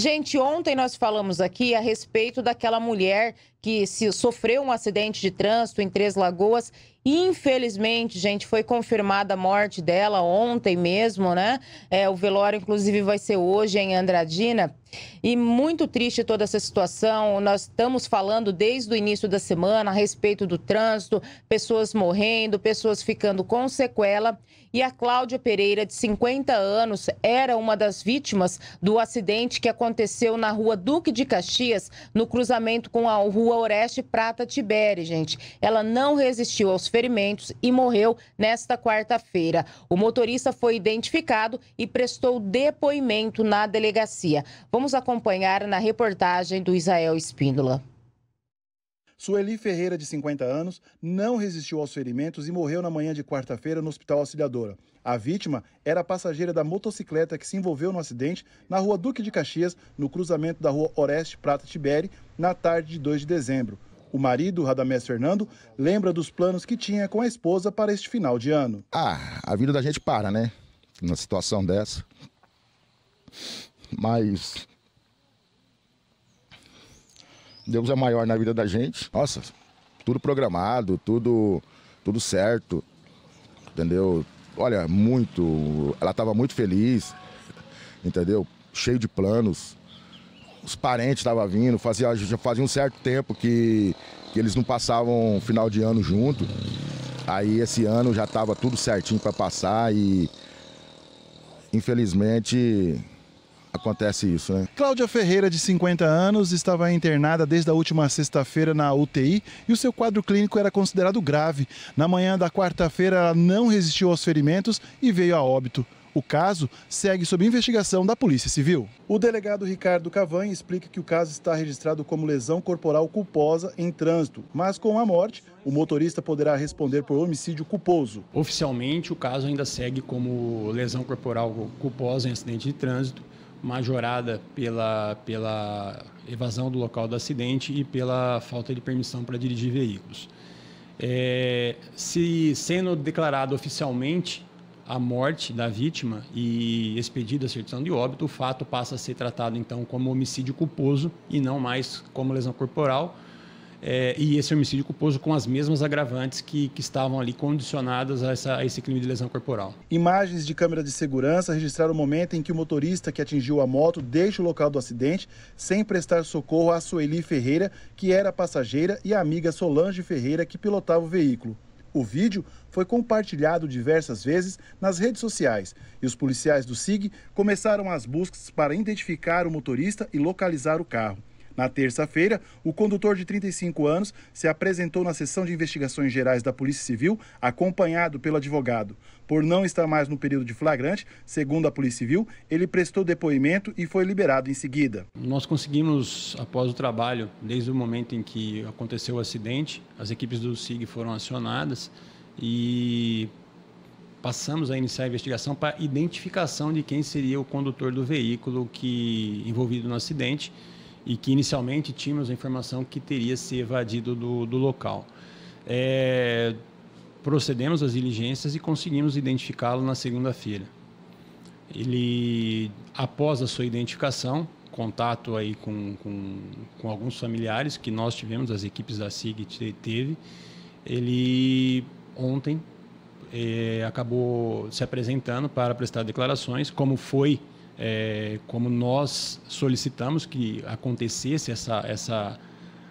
Gente, ontem nós falamos aqui a respeito daquela mulher que se sofreu um acidente de trânsito em Três Lagoas Infelizmente, gente, foi confirmada a morte dela ontem mesmo, né? É, o velório, inclusive, vai ser hoje em Andradina. E muito triste toda essa situação. Nós estamos falando desde o início da semana a respeito do trânsito, pessoas morrendo, pessoas ficando com sequela. E a Cláudia Pereira, de 50 anos, era uma das vítimas do acidente que aconteceu na rua Duque de Caxias, no cruzamento com a rua Oreste Prata Tibere, gente. Ela não resistiu aos ferimentos e morreu nesta quarta-feira. O motorista foi identificado e prestou depoimento na delegacia. Vamos acompanhar na reportagem do Israel Espíndola. Sueli Ferreira, de 50 anos, não resistiu aos ferimentos e morreu na manhã de quarta-feira no Hospital Auxiliadora. A vítima era passageira da motocicleta que se envolveu no acidente na rua Duque de Caxias, no cruzamento da rua Oreste Prata Tibere, na tarde de 2 de dezembro. O marido, Radamés Fernando, lembra dos planos que tinha com a esposa para este final de ano. Ah, a vida da gente para, né? Numa situação dessa. Mas. Deus é maior na vida da gente. Nossa, tudo programado, tudo, tudo certo. Entendeu? Olha, muito. Ela estava muito feliz, entendeu? Cheio de planos os parentes estavam vindo, fazia, já fazia um certo tempo que, que eles não passavam final de ano junto. Aí esse ano já estava tudo certinho para passar e infelizmente acontece isso, né? Cláudia Ferreira, de 50 anos, estava internada desde a última sexta-feira na UTI e o seu quadro clínico era considerado grave. Na manhã da quarta-feira, ela não resistiu aos ferimentos e veio a óbito. O caso segue sob investigação da Polícia Civil. O delegado Ricardo Cavanha explica que o caso está registrado como lesão corporal culposa em trânsito, mas com a morte, o motorista poderá responder por homicídio culposo. Oficialmente, o caso ainda segue como lesão corporal culposa em acidente de trânsito, majorada pela, pela evasão do local do acidente e pela falta de permissão para dirigir veículos. É, se sendo declarado oficialmente a morte da vítima e expedida a certidão de óbito, o fato passa a ser tratado então como homicídio culposo e não mais como lesão corporal. É, e esse homicídio culposo com as mesmas agravantes que, que estavam ali condicionadas a, essa, a, esse crime de lesão corporal. Imagens de câmera de segurança registraram o momento em que o motorista que atingiu a moto deixa o local do acidente sem prestar socorro a Sueli Ferreira, que era passageira, e a amiga Solange Ferreira, que pilotava o veículo. O vídeo foi compartilhado diversas vezes nas redes sociais e os policiais do SIG começaram as buscas para identificar o motorista e localizar o carro. Na terça-feira, o condutor de 35 anos se apresentou na sessão de investigações gerais da Polícia Civil, acompanhado pelo advogado. Por não estar mais no período de flagrante, segundo a Polícia Civil, ele prestou depoimento e foi liberado em seguida. Nós conseguimos, após o trabalho, desde o momento em que aconteceu o acidente, as equipes do SIG foram acionadas e passamos a iniciar a investigação para identificação de quem seria o condutor do veículo que envolvido no acidente e que inicialmente tínhamos a informação que teria se evadido do, do local. É, procedemos às diligências e conseguimos identificá-lo na segunda-feira. Ele, após a sua identificação, contato aí com, com, com, alguns familiares que nós tivemos, as equipes da SIG teve, ele ontem é, acabou se apresentando para prestar declarações, como foi é, como nós solicitamos que acontecesse essa, essa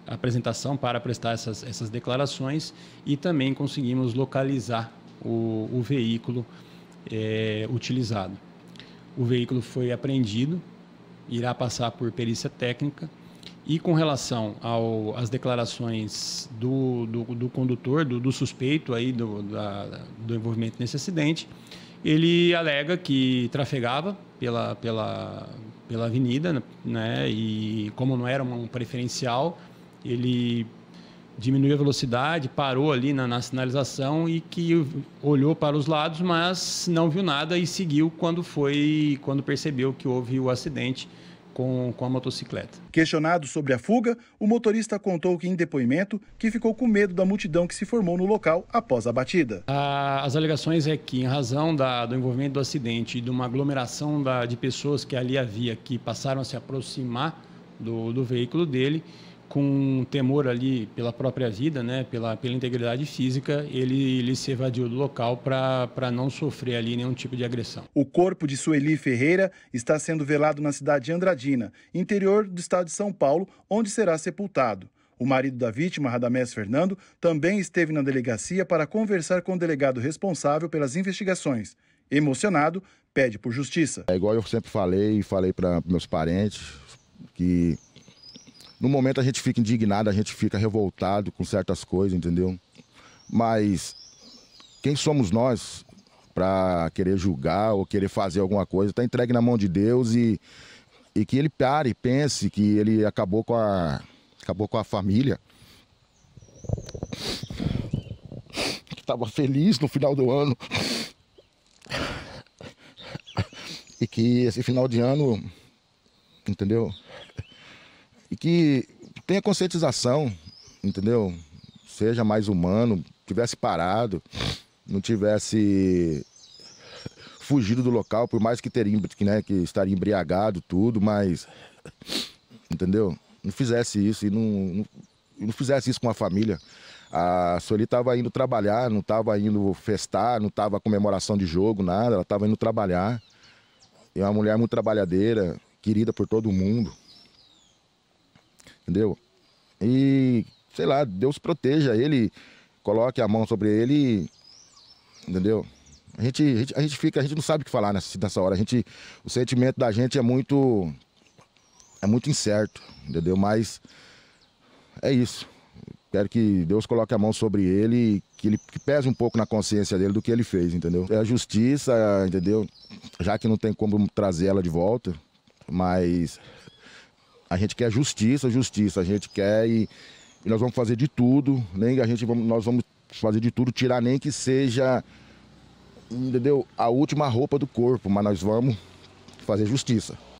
apresentação para prestar essas, essas declarações e também conseguimos localizar o, o veículo é, utilizado. O veículo foi apreendido, irá passar por perícia técnica e com relação às declarações do, do, do condutor, do, do, suspeito aí do, da, do envolvimento nesse acidente, ele alega que trafegava pela, pela, pela avenida, né? E como não era um preferencial, ele diminuiu a velocidade, parou ali na, na, sinalização e que olhou para os lados, mas não viu nada e seguiu quando foi quando percebeu que houve o acidente com, com a motocicleta. Questionado sobre a fuga, o motorista contou que, em depoimento que ficou com medo da multidão que se formou no local após a batida. A, as alegações é que, em razão da, do envolvimento do acidente e de uma aglomeração da, de pessoas que ali havia que passaram a se aproximar do, do veículo dele, com temor ali pela própria vida, né, pela, pela integridade física, ele, ele se evadiu do local para não sofrer ali nenhum tipo de agressão. O corpo de Sueli Ferreira está sendo velado na cidade de Andradina, interior do estado de São Paulo, onde será sepultado. O marido da vítima, Radamés Fernando, também esteve na delegacia para conversar com o delegado responsável pelas investigações. Emocionado, pede por justiça. É igual eu sempre falei e falei para meus parentes que no momento a gente fica indignado, a gente fica revoltado com certas coisas, entendeu? Mas quem somos nós para querer julgar ou querer fazer alguma coisa? Está entregue na mão de Deus e, e que ele pare, pense que ele acabou com a, acabou com a família. Que estava feliz no final do ano. E que esse final de ano, entendeu? e que tenha conscientização, entendeu? Seja mais humano, tivesse parado, não tivesse fugido do local, por mais que teria, né, que estaria embriagado, tudo, mas entendeu? Não fizesse isso e não, não, não fizesse isso com a família. A Soli estava indo trabalhar, não estava indo festar, não estava comemoração de jogo, nada, ela estava indo trabalhar. E é uma mulher muito trabalhadeira, querida por todo mundo entendeu? E, sei lá, Deus proteja ele, coloque a mão sobre ele, entendeu? A gente, a gente, a gente fica, a gente não sabe o que falar nessa, nessa hora. A gente, o sentimento da gente é muito, é muito incerto, entendeu? Mas é isso. Quero que Deus coloque a mão sobre ele, que ele que pese um pouco na consciência dele do que ele fez, entendeu? É a justiça, entendeu? Já que não tem como trazer ela de volta, mas a gente quer justiça, justiça. A gente quer e, e nós vamos fazer de tudo. Nem a gente vamos, nós vamos fazer de tudo, tirar nem que seja, entendeu? A última roupa do corpo, mas nós vamos fazer justiça.